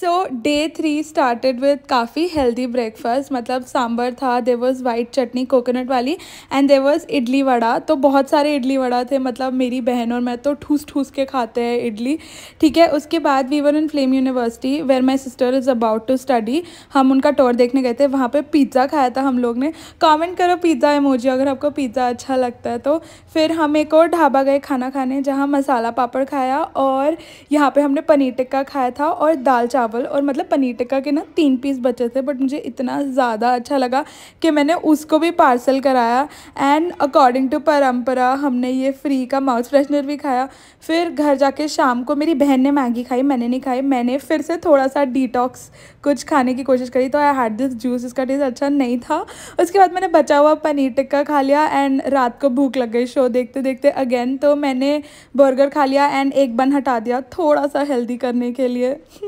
so day three started with काफ़ी healthy breakfast मतलब सांभर था there was white chutney coconut वाली and there was idli vada तो बहुत सारे इडली वड़ा थे मतलब मेरी बहन और मैं तो ठूस ठूस के खाते हैं इडली ठीक है उसके बाद we were in Flame University where my sister is about to study हम उनका टोर देखने गए थे वहाँ पर पिज़्ज़ा खाया था हम लोग ने कॉमेंट करो पिज़्ज़ा है मुझे अगर आपको पिज़्ज़ा अच्छा लगता है तो फिर हम एक और ढाबा गए खाना खाने जहाँ मसाला पापड़ खाया और यहाँ पर हमने पनीर टिक्का खाया था और दाल चावल चावल और मतलब पनीर टिक्का के ना तीन पीस बचे थे बट मुझे इतना ज़्यादा अच्छा लगा कि मैंने उसको भी पार्सल कराया एंड अकॉर्डिंग टू परम्परा हमने ये फ्री का माउथ फ्रेशनर भी खाया फिर घर जाके शाम को मेरी बहन ने मैगी खाई मैंने नहीं खाई मैंने फिर से थोड़ा सा डिटॉक्स कुछ खाने की कोशिश करी तो आई हैड दिस जूस इसका टेस्ट अच्छा नहीं था उसके बाद मैंने बचा हुआ पनीर टिक्का खा लिया एंड रात को भूख लग गई शो देखते देखते अगेन तो मैंने बर्गर खा लिया एंड एक बन हटा दिया थोड़ा सा हेल्दी करने के लिए